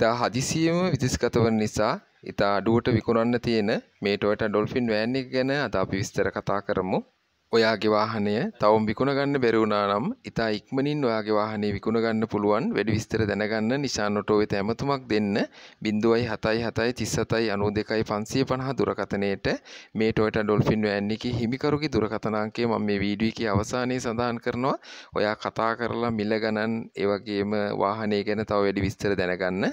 ඉතා හදිසියම විදිස්ගත වන නිසා ඉතා අඩුවට විකුණන්න තියෙන මේ ටොයට ඩොල්ෆින් වෑන් එක ගැන අද අපි විස්තර කතා කරමු. ඔයාගේ වාහනය තවම විකුණ ගන්න බැරිවුණා නම් ඉතා ඉක්මනින් ඔයාගේ වාහනේ විකුණ ගන්න පුළුවන් වැඩි විස්තර දැනගන්න නිශාන් ඔටෝ වෙත ඇමතුමක් දෙන්න 0.77 92550 දුරකථනයේට මේ Toyota Dolphin van එකේ හිමිකරුගේ දුරකථන අංකය මම මේ වීඩියෝ එකේ අවසානයේ සඳහන් කරනවා. ඔයා කතා කරලා මිල ගණන් ඒ වගේම වාහනය ගැන තව වැඩි විස්තර දැනගන්න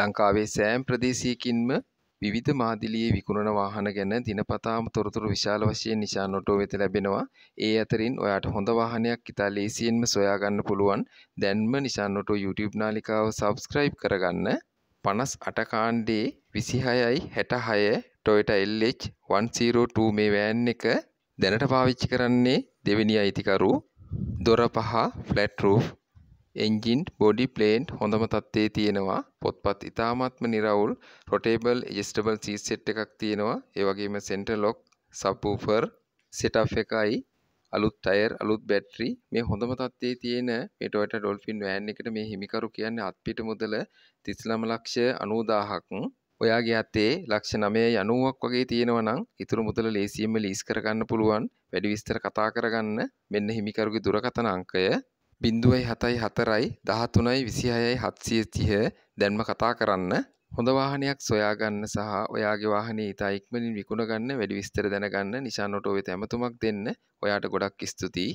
ලංකාවේ සෑම් ප්‍රදේශයකින්ම විධ මාදිලියේ විකුණන වාහන ගැන දිනපතාම තොරතුරු විශාල වශයෙන් නිසා නොටෝ වෙත ලැබෙනවා ඒ අතරින් ඔයාට හොඳ වාහනයක් ඉතා ලේසියෙන්ම සොයාගන්න පුළුවන් දැන්ම නිසා නොටෝ YouTube නාලිකාව සබස්ක්‍රයිබ් කරගන්න පනස් අටකාණ්ඩේ විසිහයයි හැටහය ටොයට එල්H 102 මේ වෑන් එක දැනට පාවිච්චි කරන්නේ දෙවෙනි අයිතිකරු දොර පහ flat roof engine body plain හොඳම තත්ත්වේ තියෙනවා පොත්පත් ඉතාමත්ම නිරවුල් රොටේබල් ජෙස්ටබල් සීසෙට් එකක් තියෙනවා ඒවගේම සෙන්ට ලොක් සබූෆර් සෙට් එකයි අලුත් ටයර් අලුත් බැට්‍රි මේ හොඳම තත්ත්වයේ තියෙන මෙටවට ඩොල්ෆින් වෑන් එකට මේ හිමිකරු කියන්නේ අත්පිට මුදල තිස්ලම ලක්ෂ අනූදාහක් ඔයාගේ අතේ ලක්ෂ නමය යනුවක් වගේ තියෙනවනම් ඉතුරු මුදල ලේසියෙන්ම ලීස් කරගන්න පුළුවන් වැඩි විස්තර කතා කරගන්න මෙන්න හිමිකරුගේ දුරකථන අංකය බින්දුවයි හතයි හතරයි දහතුනයි විසිහයයි හත්සිය තිහ දැන්ම කතා කරන්න හොඳ වාහනයක් සොයාගන්න සහ ඔයාගේ වාහනේ ඉතා ඉක්මනින් විකුණගන්න වැඩි විස්තර දැනගන්න නිසානොට ඔය තැමතුමක් දෙන්න ඔයාට ගොඩක් ස්තුතියි